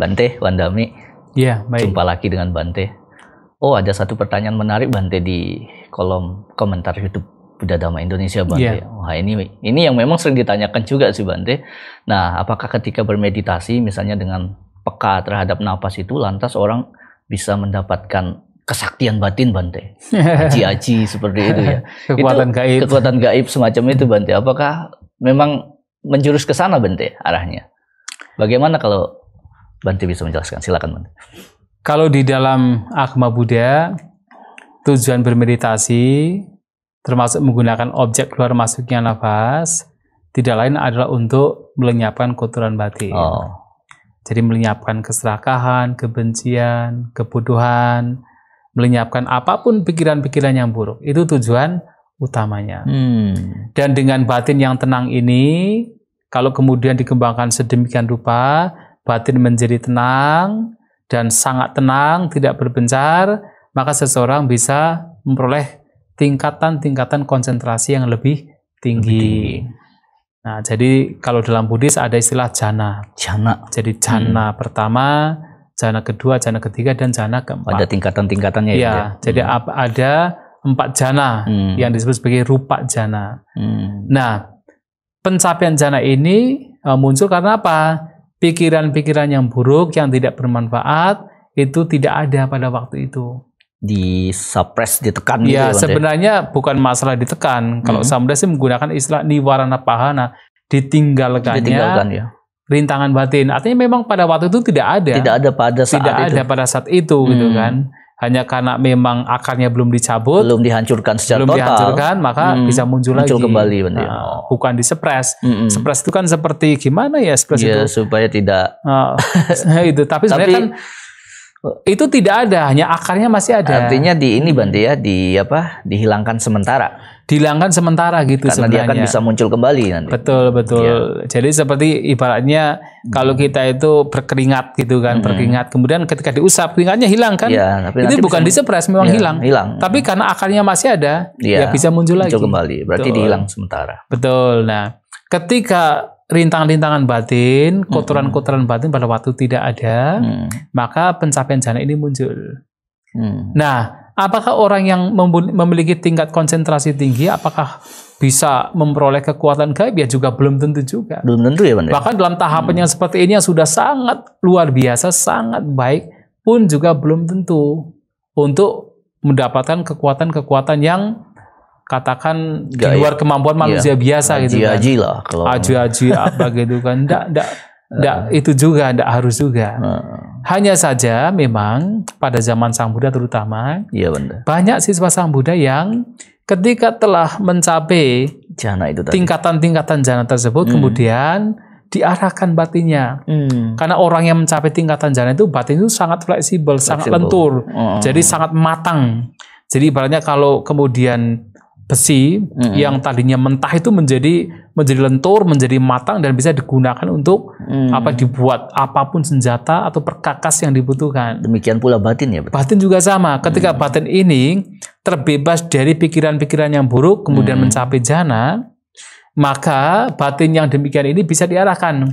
Bante Wandami. Iya, baik. Jumpa lagi dengan Bante. Oh, ada satu pertanyaan menarik Bante di kolom komentar YouTube Buddha Dhamma Indonesia Bante. Yeah. Wah, ini ini yang memang sering ditanyakan juga sih Bante. Nah, apakah ketika bermeditasi misalnya dengan peka terhadap nafas itu lantas orang bisa mendapatkan kesaktian batin Bante. Aji-aji seperti itu ya. kekuatan itu, gaib. Kekuatan gaib semacam itu Bante. Apakah memang menjurus ke sana Bante arahnya? Bagaimana kalau Banti bisa menjelaskan. Silakan Banti. Kalau di dalam agama Buddha, tujuan bermeditasi termasuk menggunakan objek keluar masuknya nafas tidak lain adalah untuk melenyapkan kotoran batin. Oh. Jadi melenyapkan keserakahan, kebencian, kebodohan, melenyapkan apapun pikiran-pikiran yang buruk. Itu tujuan utamanya. Hmm. Dan dengan batin yang tenang ini, kalau kemudian dikembangkan sedemikian rupa, batin menjadi tenang dan sangat tenang, tidak berbencar, maka seseorang bisa memperoleh tingkatan-tingkatan konsentrasi yang lebih tinggi. lebih tinggi. Nah, jadi kalau dalam Buddhis ada istilah jana. Jana. Jadi jana hmm. pertama, jana kedua, jana ketiga, dan jana keempat. Ada tingkatan-tingkatannya ya. Iya, ya. Jadi hmm. ada empat jana hmm. yang disebut sebagai rupa jana. Hmm. Nah, pencapaian jana ini e, muncul karena apa? pikiran-pikiran yang buruk, yang tidak bermanfaat, itu tidak ada pada waktu itu. suppress ditekan ya, gitu ya, ya? sebenarnya ya? bukan masalah ditekan. Kalau mm Samudra sih menggunakan istilah niwarana pahana, ditinggalkannya. Ditinggalkan ya rintangan batin. Artinya memang pada waktu itu tidak ada. Tidak ada pada saat tidak itu. ada pada saat itu hmm. gitu mm. kan hanya karena memang akarnya belum dicabut, belum dihancurkan secara belum total, dihancurkan, maka hmm, bisa muncul, muncul lagi. kembali, Nah, bukan disepres. Hmm. Sepres itu kan seperti gimana ya sepres ya, itu? supaya tidak. Ah, nah, itu tapi, tapi sebenarnya kan itu tidak ada, hanya akarnya masih ada. Artinya di ini Bante ya, di apa? Dihilangkan sementara dihilangkan sementara gitu Karena sebenarnya. dia akan bisa muncul kembali nanti. Betul, betul. Ya. Jadi seperti ibaratnya hmm. kalau kita itu berkeringat gitu kan, hmm. berkeringat kemudian ketika diusap keringatnya hilang kan? Ya, tapi itu bukan bisa, disepres memang ya, hilang. Hilang. Tapi karena akarnya masih ada, ya, ya bisa muncul, muncul lagi. kembali. Berarti betul. dihilang sementara. Betul. Nah, ketika rintangan-rintangan batin, hmm. kotoran-kotoran batin pada waktu tidak ada, hmm. maka pencapaian jana ini muncul. Hmm. Nah, Apakah orang yang memiliki tingkat konsentrasi tinggi, apakah bisa memperoleh kekuatan gaib ya juga belum tentu juga. Belum tentu ya, ya? Bahkan dalam tahapan hmm. yang seperti ini yang sudah sangat luar biasa, sangat baik pun juga belum tentu untuk mendapatkan kekuatan-kekuatan yang katakan Gaya. di luar kemampuan iya. manusia iya. biasa aji, gitu kan. Aji lah kalau aji aji apa gitu kan. Enggak enggak tidak eh. itu juga, tidak harus juga. Nah. Hanya saja memang pada zaman Sang Buddha terutama, iya benar. Banyak siswa Sang Buddha yang ketika telah mencapai jana itu tingkatan-tingkatan jana tersebut hmm. kemudian diarahkan batinnya. Hmm. Karena orang yang mencapai tingkatan jana itu batin itu sangat fleksibel, fleksibel. sangat lentur. Oh. Jadi sangat matang. Jadi ibaratnya kalau kemudian besi mm-hmm. yang tadinya mentah itu menjadi menjadi lentur, menjadi matang dan bisa digunakan untuk mm. apa dibuat apapun senjata atau perkakas yang dibutuhkan. Demikian pula batin ya. Betul? Batin juga sama. Ketika mm. batin ini terbebas dari pikiran-pikiran yang buruk kemudian mm. mencapai jana, maka batin yang demikian ini bisa diarahkan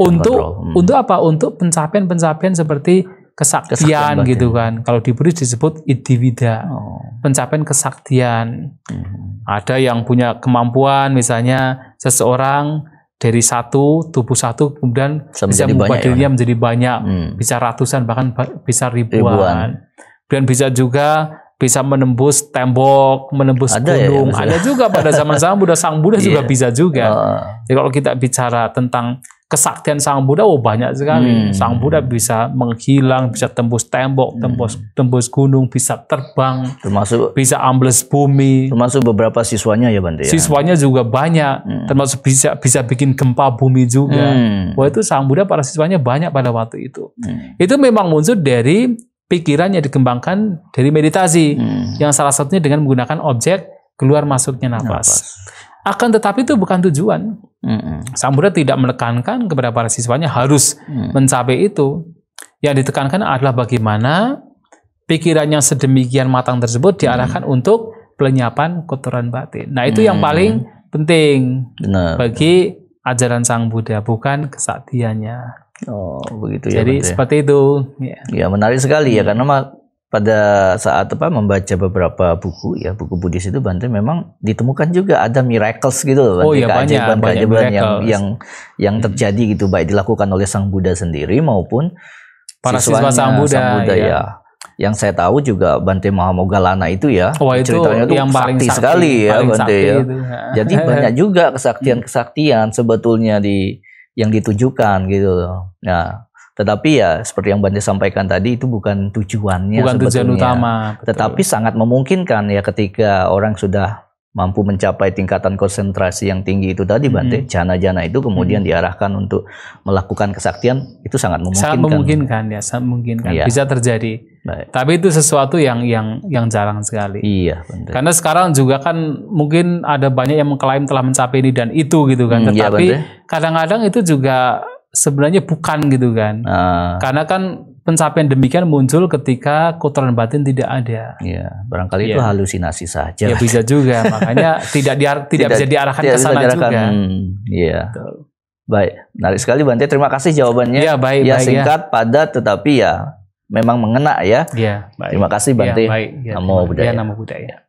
untuk mm. untuk apa? Untuk pencapaian-pencapaian seperti kesaktian, kesaktian gitu kan. Kalau di Buddhis disebut idiwida, oh. pencapaian kesaktian. Hmm. Ada yang punya kemampuan, misalnya seseorang dari satu tubuh satu kemudian bisa, bisa mengubah ya, dirinya ya? menjadi banyak, hmm. bisa ratusan bahkan bisa ribuan. ribuan. Dan bisa juga bisa menembus tembok, menembus ada ya, gunung. ya, ada juga pada zaman zaman Buddha Sang Buddha yeah. juga iya. bisa juga. Uh. Jadi kalau kita bicara tentang kesaktian Sang Buddha oh banyak sekali. Hmm. Sang Buddha bisa menghilang, bisa tembus tembok, hmm. tembus tembus gunung, bisa terbang, termasuk bisa ambles bumi. Termasuk beberapa siswanya ya Bante ya. Siswanya juga banyak, hmm. termasuk bisa bisa bikin gempa bumi juga. Hmm. Wah itu Sang Buddha para siswanya banyak pada waktu itu. Hmm. Itu memang muncul dari pikiran yang dikembangkan dari meditasi. Hmm. Yang salah satunya dengan menggunakan objek keluar masuknya nafas. Akan tetapi itu bukan tujuan. Mm-hmm. tidak menekankan kepada para siswanya harus mm. mencapai itu. Yang ditekankan adalah bagaimana pikiran yang sedemikian matang tersebut diarahkan mm. untuk pelenyapan kotoran batin. Nah, itu mm. yang paling penting Benar. bagi ajaran Sang Buddha, bukan kesaktiannya. Oh, begitu ya. Jadi seperti itu. Ya. ya, menarik sekali ya iya. karena pada saat apa membaca beberapa buku ya buku Buddhis itu Bante memang ditemukan juga ada miracles gitu loh Bante, oh, iya, keajaiban banyak, keajaiban yang yang yang hmm. terjadi gitu baik dilakukan oleh Sang Buddha sendiri maupun para siswanya, siswa Sang Buddha, Sang Buddha ya. ya. Yang saya tahu juga Bante Mahamogalana itu ya Wah, itu ceritanya itu yang paling sakti, sakti sekali ya Bante ya. ya. Jadi banyak juga kesaktian-kesaktian sebetulnya di yang ditujukan gitu loh. Nah, tetapi ya seperti yang Bante sampaikan tadi itu bukan tujuannya bukan sebetulnya. tujuan utama. Betul. Tetapi sangat memungkinkan ya ketika orang sudah mampu mencapai tingkatan konsentrasi yang tinggi itu tadi mm-hmm. Bante, jana-jana itu kemudian hmm. diarahkan untuk melakukan kesaktian itu sangat memungkinkan. Sangat memungkinkan ya, sangat memungkinkan. Ya. Bisa terjadi. Baik. Tapi itu sesuatu yang yang yang jarang sekali. Iya, Bante. Karena sekarang juga kan mungkin ada banyak yang mengklaim telah mencapai ini dan itu gitu kan. Hmm, iya, Tetapi kadang-kadang ya, itu juga sebenarnya bukan gitu kan. Uh. Karena kan pencapaian demikian muncul ketika kotoran batin tidak ada. Iya, barangkali ya. itu iya. halusinasi saja. Ya bisa juga, makanya tidak diar tidak, tidak bisa diarahkan tidak ke sana juga. Hmm, iya. baik, menarik sekali Bante. Terima kasih jawabannya. Iya, baik. Ya baik, ya. singkat, ya. padat, tetapi ya memang mengena ya. Iya. Terima kasih ya, Bante. Ya, baik. Ya, namo budaya. Ya, namo budaya.